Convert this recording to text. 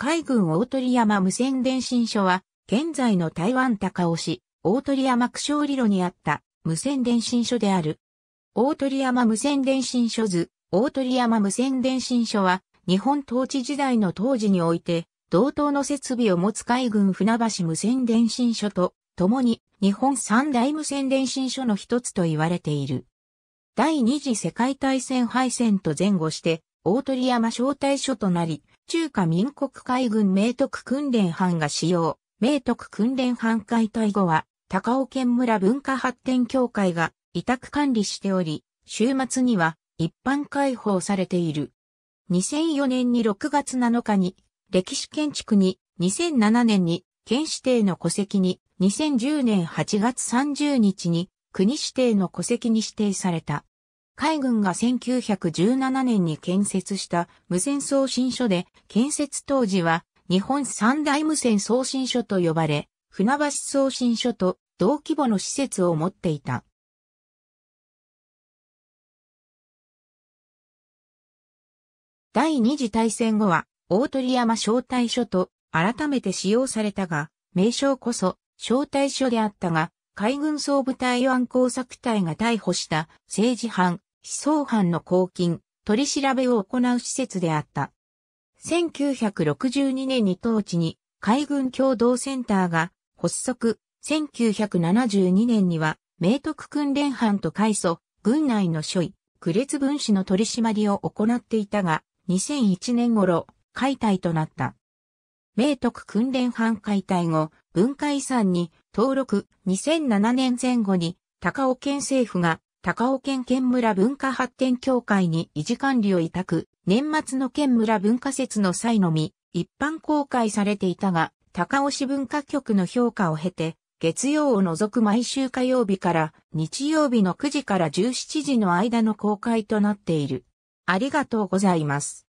海軍大鳥山無線電信所は、現在の台湾高尾市、大鳥山区勝利路にあった無線電信所である。大鳥山無線電信所図、大鳥山無線電信所は、日本統治時代の当時において、同等の設備を持つ海軍船橋無線電信所と、共に日本三大無線電信所の一つと言われている。第二次世界大戦敗戦と前後して、大鳥山招待所となり、中華民国海軍明徳訓練班が使用。明徳訓練班解体後は、高尾県村文化発展協会が委託管理しており、週末には一般開放されている。2004年に6月7日に歴史建築に、2007年に県指定の戸籍に、2010年8月30日に国指定の戸籍に指定された。海軍が1917年に建設した無線送信所で、建設当時は日本三大無線送信所と呼ばれ、船橋送信所と同規模の施設を持っていた。第二次大戦後は、大鳥山招待所と改めて使用されたが、名称こそ招待所であったが、海軍総部隊湾工作隊が逮捕した政治犯、思想犯の公金、取り調べを行う施設であった。1962年に当地に海軍共同センターが発足、1972年には明徳訓練班と改祖、軍内の諸位、区列分子の取り締まりを行っていたが、2001年頃、解体となった。明徳訓練班解体後、文化遺産に登録2007年前後に高尾県政府が高尾県県村文化発展協会に維持管理を委託、年末の県村文化節の際のみ、一般公開されていたが、高尾市文化局の評価を経て、月曜を除く毎週火曜日から日曜日の9時から17時の間の公開となっている。ありがとうございます。